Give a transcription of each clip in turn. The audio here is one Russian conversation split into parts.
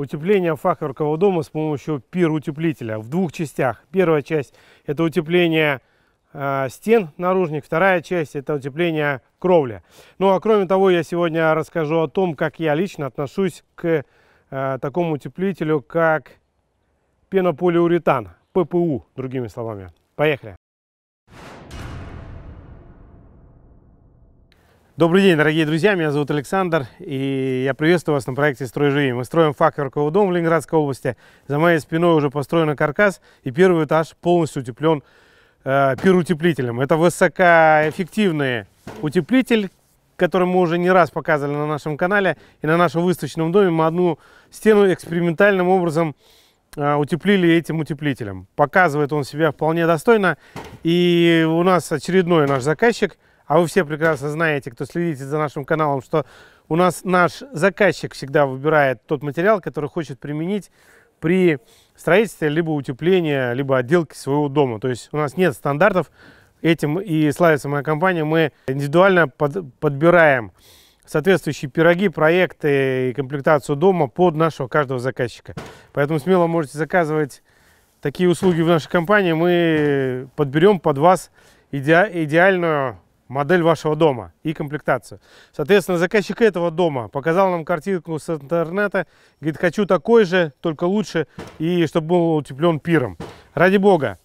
утепление фака дома с помощью пир-утеплителя в двух частях. Первая часть – это утепление а, стен наружник, вторая часть – это утепление кровли. Ну а кроме того, я сегодня расскажу о том, как я лично отношусь к а, такому утеплителю, как пенополиуретан, ППУ, другими словами. Поехали! Добрый день, дорогие друзья, меня зовут Александр, и я приветствую вас на проекте «Строй живи». Мы строим факторковый дом в Ленинградской области. За моей спиной уже построен каркас, и первый этаж полностью утеплен э, пирутеплителем. Это высокоэффективный утеплитель, который мы уже не раз показывали на нашем канале и на нашем выставочном доме. Мы одну стену экспериментальным образом э, утеплили этим утеплителем. Показывает он себя вполне достойно, и у нас очередной наш заказчик – а вы все прекрасно знаете, кто следите за нашим каналом, что у нас наш заказчик всегда выбирает тот материал, который хочет применить при строительстве либо утепления, либо отделке своего дома. То есть у нас нет стандартов. Этим и славится моя компания. Мы индивидуально под, подбираем соответствующие пироги, проекты и комплектацию дома под нашего каждого заказчика. Поэтому смело можете заказывать такие услуги в нашей компании. Мы подберем под вас иде идеальную модель вашего дома и комплектацию. Соответственно, заказчик этого дома показал нам картинку с интернета, говорит, хочу такой же, только лучше, и чтобы был утеплен пиром. Ради бога.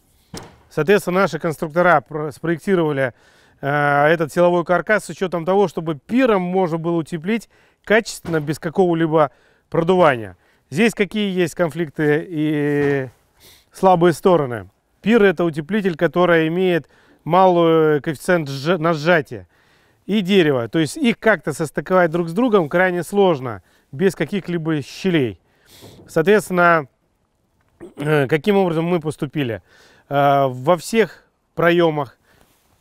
Соответственно, наши конструктора спроектировали э, этот силовой каркас с учетом того, чтобы пиром можно было утеплить качественно, без какого-либо продувания. Здесь какие есть конфликты и слабые стороны? Пир – это утеплитель, который имеет малый э, коэффициент на сжатие, и дерево. То есть их как-то состыковать друг с другом крайне сложно, без каких-либо щелей. Соответственно, э, каким образом мы поступили? Э, во всех проемах,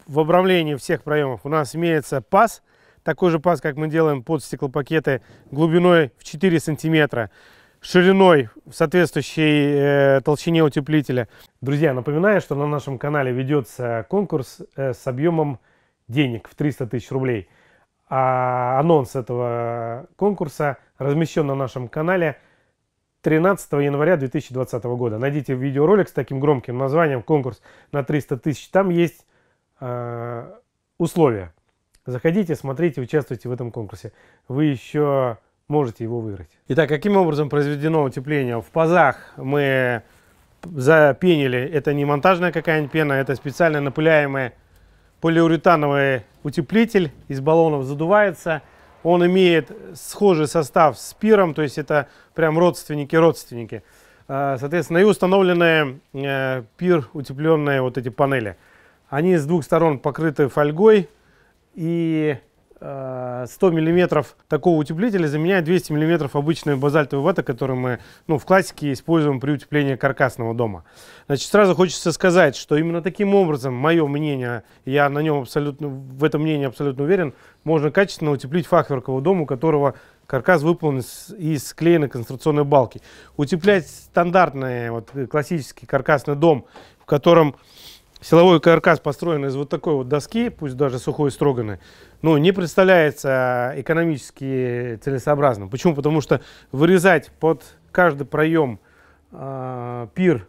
в обрамлении всех проемов у нас имеется паз, такой же паз, как мы делаем под стеклопакеты, глубиной в 4 сантиметра шириной в соответствующей э, толщине утеплителя. Друзья, напоминаю, что на нашем канале ведется конкурс э, с объемом денег в 300 тысяч рублей. А анонс этого конкурса размещен на нашем канале 13 января 2020 года. Найдите видеоролик с таким громким названием «Конкурс на 300 тысяч». Там есть э, условия. Заходите, смотрите, участвуйте в этом конкурсе. Вы еще можете его выиграть. Итак, каким образом произведено утепление? В пазах мы запенили, это не монтажная какая-нибудь пена, это специально напыляемый полиуретановый утеплитель, из баллонов задувается. Он имеет схожий состав с пиром, то есть это прям родственники-родственники. А, соответственно, и установлены э, пир утепленные вот эти панели. Они с двух сторон покрыты фольгой и 100 э, миллиметров такого утеплителя заменяет 200 миллиметров обычную базальтовую вату, которую мы ну, в классике используем при утеплении каркасного дома. Значит, сразу хочется сказать, что именно таким образом, мое мнение, я на нем абсолютно, в этом мнении абсолютно уверен, можно качественно утеплить фахверкового дома, у которого каркас выполнен из склеенной конструкционной балки. Утеплять стандартный вот, классический каркасный дом, в котором Силовой каркас построен из вот такой вот доски, пусть даже сухой строганной, ну, не представляется экономически целесообразным. Почему? Потому что вырезать под каждый проем э, пир,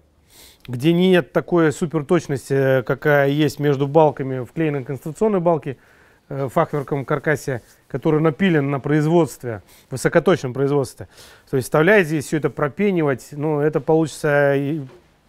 где нет такой суперточности, какая есть между балками, вклеенной конструкционной балки, э, фахверком каркасе, который напилен на производстве, высокоточном производстве. То есть вставлять здесь все это пропенивать, ну, это получится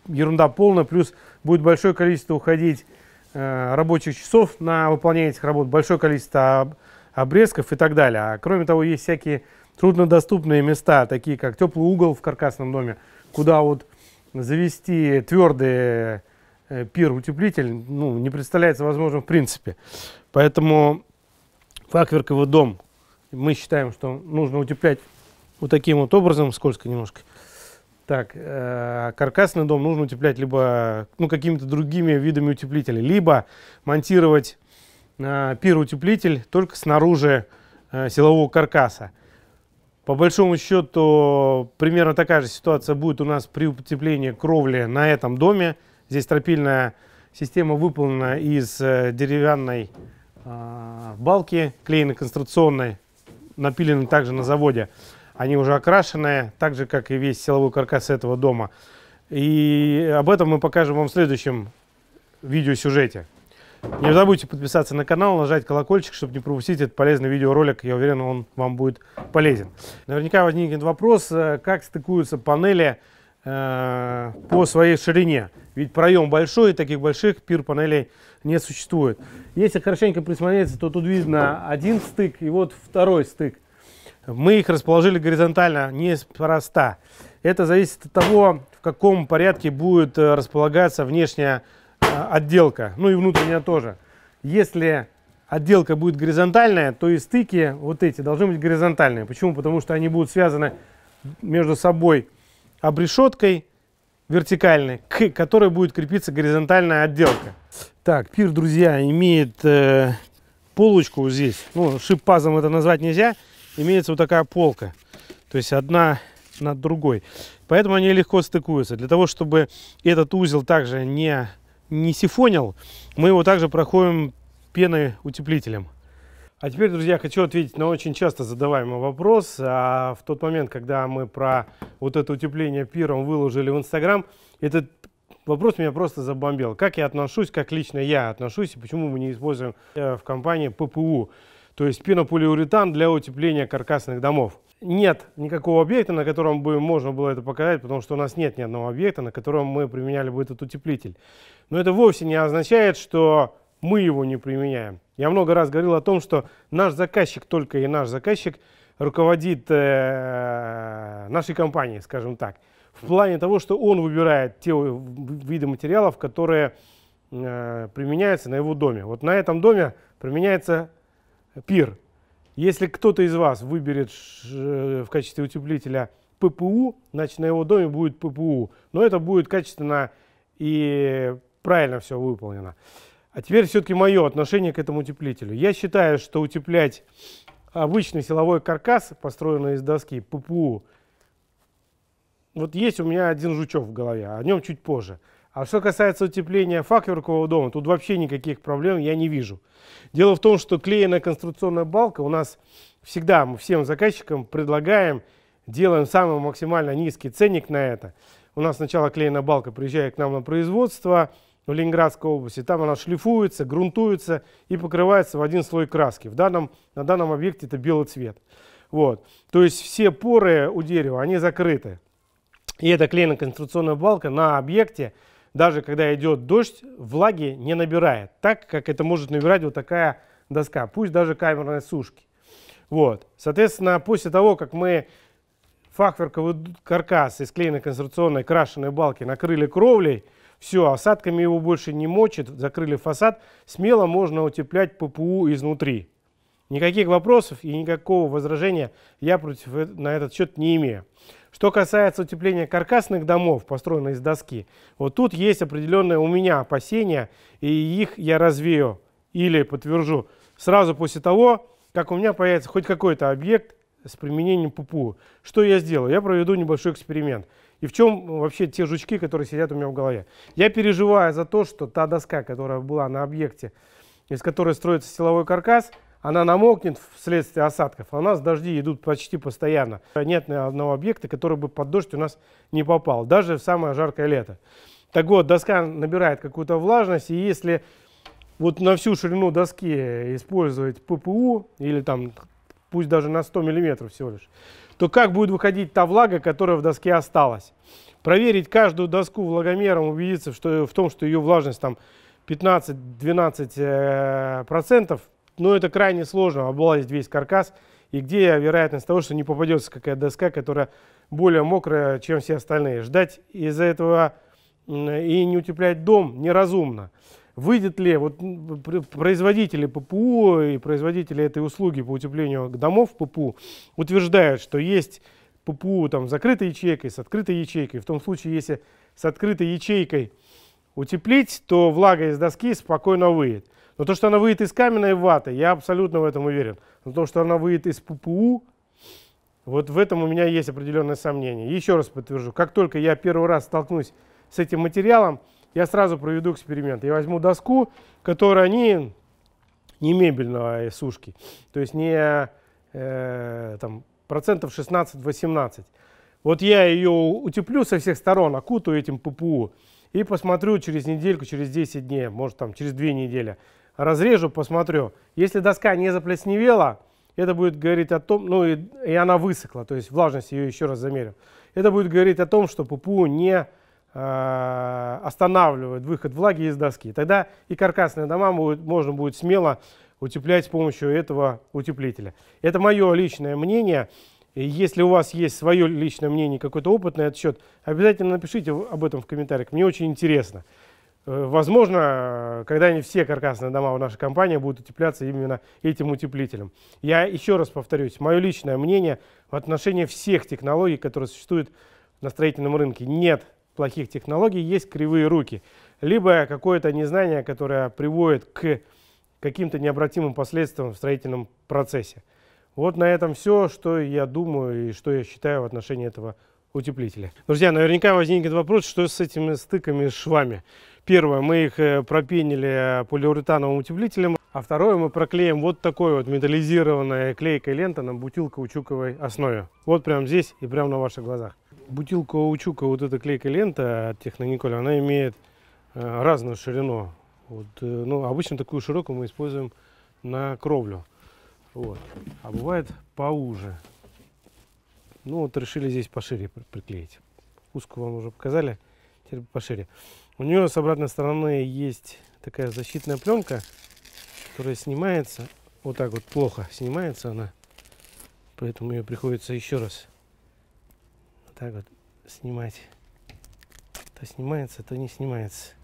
ерунда полная, плюс будет большое количество уходить э, рабочих часов на выполнение этих работ, большое количество обрезков и так далее. А кроме того, есть всякие труднодоступные места, такие как теплый угол в каркасном доме, куда вот завести твердый э, пир-утеплитель ну, не представляется возможным в принципе. Поэтому факверковый дом мы считаем, что нужно утеплять вот таким вот образом, скользко немножко – так, э, каркасный дом нужно утеплять либо ну, какими-то другими видами утеплителя, либо монтировать э, пироутеплитель только снаружи э, силового каркаса. По большому счету, примерно такая же ситуация будет у нас при утеплении кровли на этом доме. Здесь тропильная система выполнена из деревянной балки, клеено-конструкционной, напиленной также на заводе. Они уже окрашены, так же, как и весь силовой каркас этого дома. И об этом мы покажем вам в следующем видеосюжете. Не забудьте подписаться на канал, нажать колокольчик, чтобы не пропустить этот полезный видеоролик. Я уверен, он вам будет полезен. Наверняка возникнет вопрос, э, как стыкуются панели э, по своей ширине. Ведь проем большой, и таких больших пир-панелей не существует. Если хорошенько присмотреться, то тут видно один стык и вот второй стык. Мы их расположили горизонтально неспроста. Это зависит от того, в каком порядке будет э, располагаться внешняя э, отделка, ну и внутренняя тоже. Если отделка будет горизонтальная, то и стыки вот эти должны быть горизонтальные. Почему? Потому что они будут связаны между собой обрешеткой вертикальной, к которой будет крепиться горизонтальная отделка. Так, пир, друзья, имеет э, полочку здесь. Ну, шип-пазом это назвать нельзя имеется вот такая полка. То есть одна над другой. Поэтому они легко стыкуются. Для того, чтобы этот узел также не, не сифонил, мы его также проходим пеной утеплителем. А теперь, друзья, хочу ответить на очень часто задаваемый вопрос. А в тот момент, когда мы про вот это утепление пиром выложили в Инстаграм, этот вопрос меня просто забомбил. Как я отношусь, как лично я отношусь и почему мы не используем э, в компании ППУ? то есть пенополиуретан для утепления каркасных домов. Нет никакого объекта, на котором бы можно было это показать, потому что у нас нет ни одного объекта, на котором мы применяли бы этот утеплитель. Но это вовсе не означает, что мы его не применяем. Я много раз говорил о том, что наш заказчик, только и наш заказчик, руководит э, нашей компанией, скажем так, в плане того, что он выбирает те виды материалов, которые э, применяются на его доме. Вот на этом доме применяется пир. Если кто-то из вас выберет э, в качестве утеплителя ППУ, значит на его доме будет ППУ. Но это будет качественно и правильно все выполнено. А теперь все-таки мое отношение к этому утеплителю. Я считаю, что утеплять обычный силовой каркас, построенный из доски, ППУ, вот есть у меня один жучок в голове, о нем чуть позже – а что касается утепления фахверкового дома, тут вообще никаких проблем я не вижу. Дело в том, что клеенная конструкционная балка у нас всегда мы всем заказчикам предлагаем, делаем самый максимально низкий ценник на это. У нас сначала клеенная балка приезжает к нам на производство в Ленинградской области, там она шлифуется, грунтуется и покрывается в один слой краски. В данном, на данном объекте это белый цвет. Вот. То есть все поры у дерева, они закрыты. И эта клеенная конструкционная балка на объекте – даже когда идет дождь, влаги не набирает, так как это может набирать вот такая доска, пусть даже камерной сушки. Вот. Соответственно, после того, как мы фахверковый каркас из клееной конструкционной крашеной балки накрыли кровлей, все, осадками его больше не мочит, закрыли фасад, смело можно утеплять ППУ изнутри. Никаких вопросов и никакого возражения я против э, на этот счет не имею. Что касается утепления каркасных домов, построенных из доски, вот тут есть определенные у меня опасения, и их я развею или подтвержу сразу после того, как у меня появится хоть какой-то объект с применением ППУ. Что я сделаю? Я проведу небольшой эксперимент. И в чем вообще те жучки, которые сидят у меня в голове? Я переживаю за то, что та доска, которая была на объекте, из которой строится силовой каркас – она намокнет вследствие осадков. А у нас дожди идут почти постоянно. Нет ни одного объекта, который бы под дождь у нас не попал, даже в самое жаркое лето. Так вот, доска набирает какую-то влажность, и если вот на всю ширину доски использовать ППУ, или там пусть даже на 100 миллиметров всего лишь, то как будет выходить та влага, которая в доске осталась? Проверить каждую доску влагомером, убедиться что, в том, что ее влажность там 15-12%, э, процентов но ну, это крайне сложно облазить весь каркас. И где вероятность того, что не попадется какая-то доска, которая более мокрая, чем все остальные. Ждать из-за этого и не утеплять дом неразумно. Выйдет ли вот производители ППУ и производители этой услуги по утеплению домов ППУ утверждают, что есть ППУ там, с закрытой ячейкой, с открытой ячейкой. В том случае, если с открытой ячейкой утеплить, то влага из доски спокойно выйдет. Но то, что она выйдет из каменной ваты, я абсолютно в этом уверен. Но то, что она выйдет из ППУ, вот в этом у меня есть определенное сомнение. Еще раз подтвержу, как только я первый раз столкнусь с этим материалом, я сразу проведу эксперимент. Я возьму доску, которая не, не мебельного а сушки, то есть не э, там, процентов 16-18. Вот я ее утеплю со всех сторон, окутаю этим ППУ и посмотрю через недельку, через 10 дней, может там через 2 недели, разрежу, посмотрю. Если доска не заплесневела, это будет говорить о том, ну и, и она высохла, то есть влажность ее еще раз замерю. Это будет говорить о том, что пупу не а, останавливает выход влаги из доски. Тогда и каркасные дома будет, можно будет смело утеплять с помощью этого утеплителя. Это мое личное мнение. И если у вас есть свое личное мнение, какой-то опыт на этот счет, обязательно напишите об этом в комментариях. Мне очень интересно. Э, возможно, когда не все каркасные дома в нашей компании будут утепляться именно этим утеплителем. Я еще раз повторюсь, мое личное мнение в отношении всех технологий, которые существуют на строительном рынке. Нет плохих технологий, есть кривые руки. Либо какое-то незнание, которое приводит к каким-то необратимым последствиям в строительном процессе. Вот на этом все, что я думаю и что я считаю в отношении этого утеплителя. Друзья, наверняка возникнет вопрос, что с этими стыками, швами. Первое, мы их э, пропенили э, полиуретановым утеплителем, а второе мы проклеим вот такой вот металлизированной клейкой лента на бутилко-учуковой основе. Вот прям здесь и прям на ваших глазах. Бутилко-учука, вот эта клейкая лента от Технониколь, она имеет э, разную ширину. Вот, ну, обычно такую широкую мы используем на кровлю. Вот. А бывает поуже. Ну вот решили здесь пошире приклеить. Узкую вам уже показали, теперь пошире. У нее с обратной стороны есть такая защитная пленка, которая снимается. Вот так вот плохо снимается она. Поэтому ее приходится еще раз вот так вот снимать. То снимается, то не снимается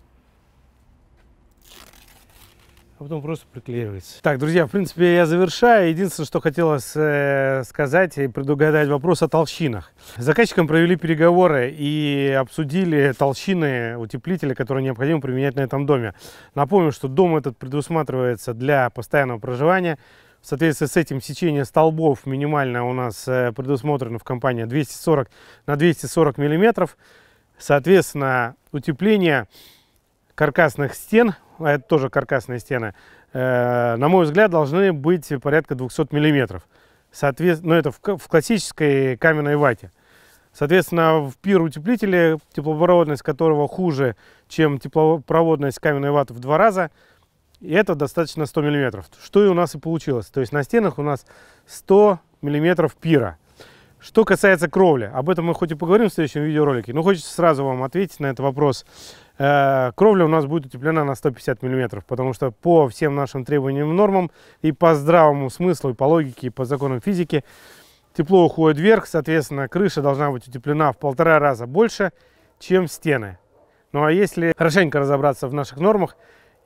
а потом просто приклеивается. Так, друзья, в принципе, я завершаю. Единственное, что хотелось э, сказать и предугадать вопрос о толщинах. С заказчиком провели переговоры и обсудили толщины утеплителя, которые необходимо применять на этом доме. Напомню, что дом этот предусматривается для постоянного проживания. В соответствии с этим сечение столбов минимально у нас э, предусмотрено в компании 240 на 240 миллиметров. Соответственно, утепление каркасных стен а это тоже каркасные стены, э, на мой взгляд, должны быть порядка 200 миллиметров. Соответственно, ну, это в, в классической каменной вате. Соответственно, в пир утеплителе, теплопроводность которого хуже, чем теплопроводность каменной ваты в два раза, и это достаточно 100 миллиметров. Что и у нас и получилось. То есть на стенах у нас 100 миллиметров пира. Что касается кровли, об этом мы хоть и поговорим в следующем видеоролике, но хочется сразу вам ответить на этот вопрос. Э, кровля у нас будет утеплена на 150 мм, потому что по всем нашим требованиям и нормам, и по здравому смыслу, и по логике, и по законам физики, тепло уходит вверх, соответственно, крыша должна быть утеплена в полтора раза больше, чем стены. Ну а если хорошенько разобраться в наших нормах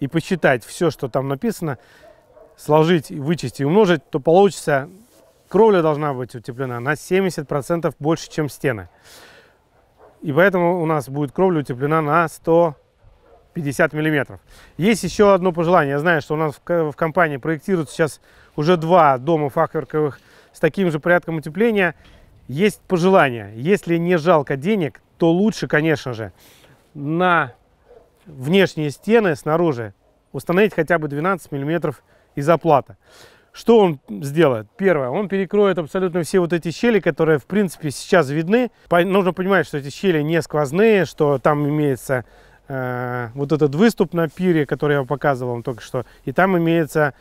и посчитать все, что там написано, сложить, вычесть и умножить, то получится кровля должна быть утеплена на 70% больше, чем стены. И поэтому у нас будет кровля утеплена на 150 миллиметров. Есть еще одно пожелание. Я знаю, что у нас в компании проектируют сейчас уже два дома фахверковых с таким же порядком утепления. Есть пожелание. Если не жалко денег, то лучше, конечно же, на внешние стены снаружи установить хотя бы 12 миллиметров из оплата. Что он сделает? Первое, он перекроет абсолютно все вот эти щели, которые, в принципе, сейчас видны. По нужно понимать, что эти щели не сквозные, что там имеется э вот этот выступ на пире, который я показывал вам только что, и там имеется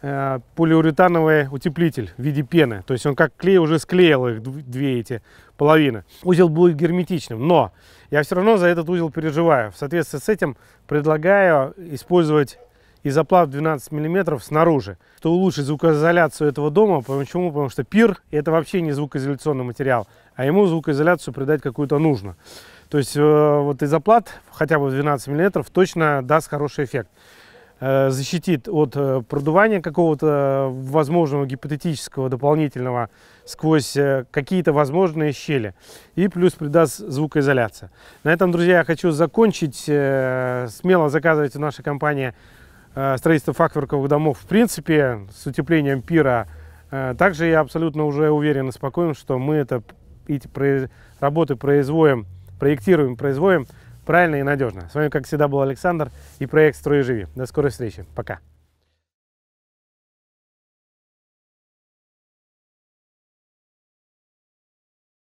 э полиуретановый утеплитель в виде пены. То есть он как клей уже склеил их две эти половины. Узел будет герметичным, но я все равно за этот узел переживаю. В соответствии с этим предлагаю использовать и заплав 12 мм снаружи, то улучшит звукоизоляцию этого дома. Почему? Потому что пир – это вообще не звукоизоляционный материал, а ему звукоизоляцию придать какую-то нужно. То есть э, вот и заплат хотя бы 12 мм точно даст хороший эффект э, защитит от э, продувания какого-то возможного гипотетического дополнительного сквозь какие-то возможные щели. И плюс придаст звукоизоляция. На этом, друзья, я хочу закончить. Смело заказывайте в нашей компании Э, строительство факверковых домов в принципе с утеплением пира. Э, также я абсолютно уже уверен и спокоен, что мы это, эти работы производим, проектируем, производим правильно и надежно. С вами, как всегда, был Александр и проект «Строй и живи». До скорой встречи. Пока.